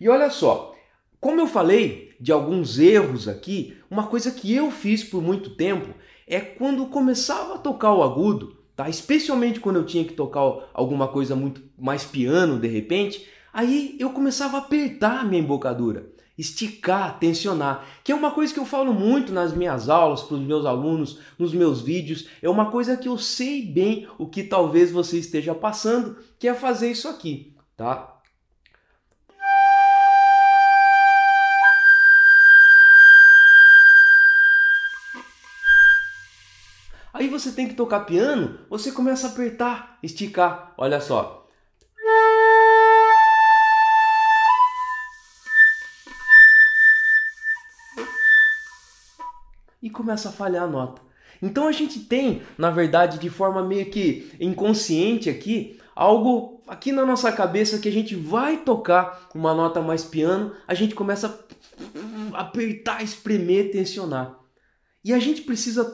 E olha só, como eu falei de alguns erros aqui, uma coisa que eu fiz por muito tempo é quando começava a tocar o agudo, tá? Especialmente quando eu tinha que tocar alguma coisa muito mais piano de repente, aí eu começava a apertar a minha embocadura, esticar, tensionar, que é uma coisa que eu falo muito nas minhas aulas, para os meus alunos, nos meus vídeos, é uma coisa que eu sei bem o que talvez você esteja passando, que é fazer isso aqui, tá? você tem que tocar piano, você começa a apertar, esticar. Olha só. E começa a falhar a nota. Então a gente tem, na verdade, de forma meio que inconsciente aqui, algo aqui na nossa cabeça que a gente vai tocar uma nota mais piano, a gente começa a apertar, espremer, tensionar. E a gente precisa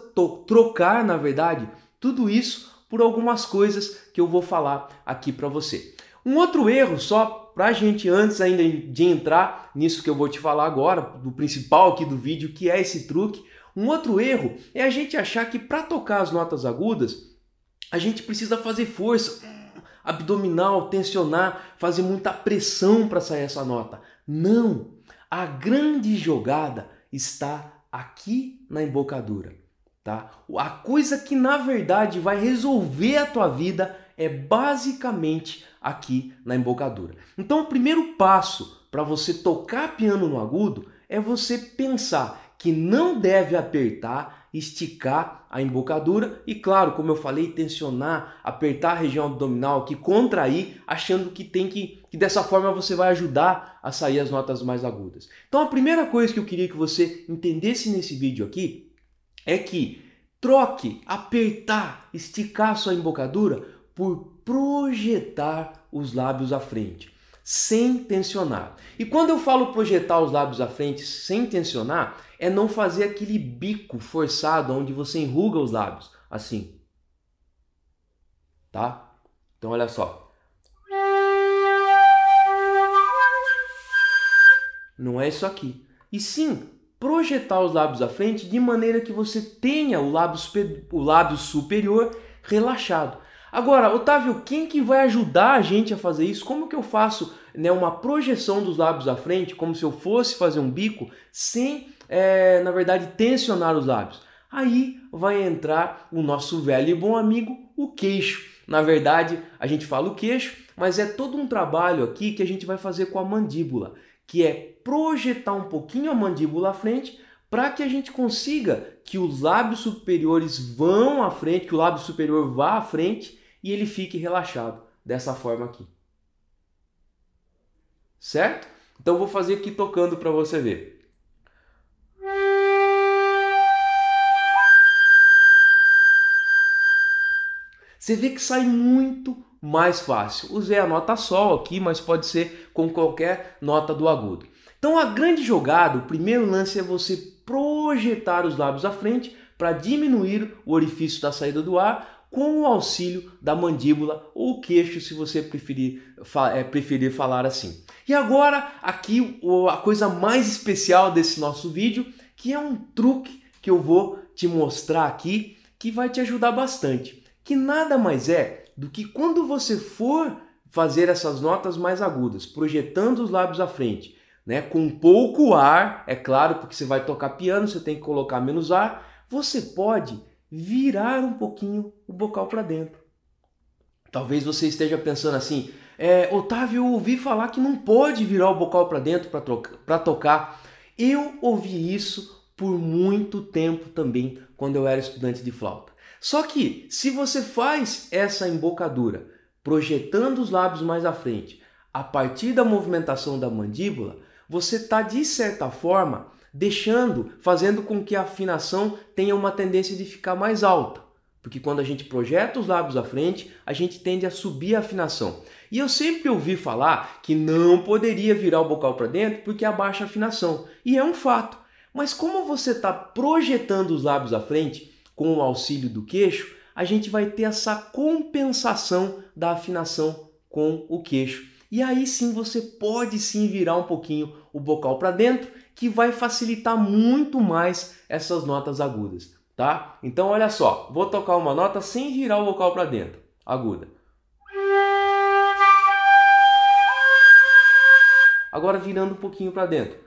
trocar, na verdade, tudo isso por algumas coisas que eu vou falar aqui para você. Um outro erro, só para a gente, antes ainda de entrar nisso que eu vou te falar agora, do principal aqui do vídeo, que é esse truque, um outro erro é a gente achar que para tocar as notas agudas, a gente precisa fazer força abdominal, tensionar, fazer muita pressão para sair essa nota. Não! A grande jogada está aqui na embocadura, tá? A coisa que na verdade vai resolver a tua vida é basicamente aqui na embocadura. Então, o primeiro passo para você tocar piano no agudo é você pensar que não deve apertar esticar a embocadura e, claro, como eu falei, tensionar, apertar a região abdominal aqui, contrair, achando que tem que, que dessa forma você vai ajudar a sair as notas mais agudas. Então a primeira coisa que eu queria que você entendesse nesse vídeo aqui é que troque, apertar, esticar a sua embocadura por projetar os lábios à frente sem tensionar. E quando eu falo projetar os lábios à frente sem tensionar, é não fazer aquele bico forçado onde você enruga os lábios, assim. Tá? Então olha só. Não é isso aqui. E sim, projetar os lábios à frente de maneira que você tenha o lábio, o lábio superior relaxado. Agora, Otávio, quem que vai ajudar a gente a fazer isso? Como que eu faço né, uma projeção dos lábios à frente, como se eu fosse fazer um bico, sem, é, na verdade, tensionar os lábios? Aí vai entrar o nosso velho e bom amigo, o queixo. Na verdade, a gente fala o queixo, mas é todo um trabalho aqui que a gente vai fazer com a mandíbula, que é projetar um pouquinho a mandíbula à frente para que a gente consiga que os lábios superiores vão à frente, que o lábio superior vá à frente e ele fique relaxado dessa forma aqui. Certo? Então vou fazer aqui tocando para você ver. Você vê que sai muito mais fácil. Usei a nota Sol aqui, mas pode ser com qualquer nota do agudo. Então a grande jogada, o primeiro lance é você projetar os lábios à frente para diminuir o orifício da saída do ar com o auxílio da mandíbula ou queixo, se você preferir, é, preferir falar assim. E agora, aqui a coisa mais especial desse nosso vídeo, que é um truque que eu vou te mostrar aqui que vai te ajudar bastante. Que nada mais é do que quando você for fazer essas notas mais agudas, projetando os lábios à frente, né, com pouco ar, é claro, porque você vai tocar piano, você tem que colocar menos ar, você pode virar um pouquinho o bocal para dentro. Talvez você esteja pensando assim: é, Otávio, eu ouvi falar que não pode virar o bocal para dentro para tocar. Eu ouvi isso por muito tempo também quando eu era estudante de flauta. Só que se você faz essa embocadura projetando os lábios mais à frente, a partir da movimentação da mandíbula, você está de certa forma deixando, fazendo com que a afinação tenha uma tendência de ficar mais alta. Porque quando a gente projeta os lábios à frente, a gente tende a subir a afinação. E eu sempre ouvi falar que não poderia virar o bocal para dentro porque abaixa a afinação. E é um fato. Mas como você está projetando os lábios à frente com o auxílio do queixo, a gente vai ter essa compensação da afinação com o queixo. E aí sim você pode sim virar um pouquinho o bocal para dentro, que vai facilitar muito mais essas notas agudas, tá? Então olha só, vou tocar uma nota sem girar o vocal para dentro, aguda. Agora virando um pouquinho para dentro.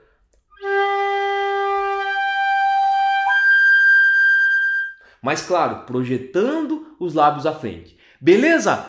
Mas claro, projetando os lábios à frente. Beleza?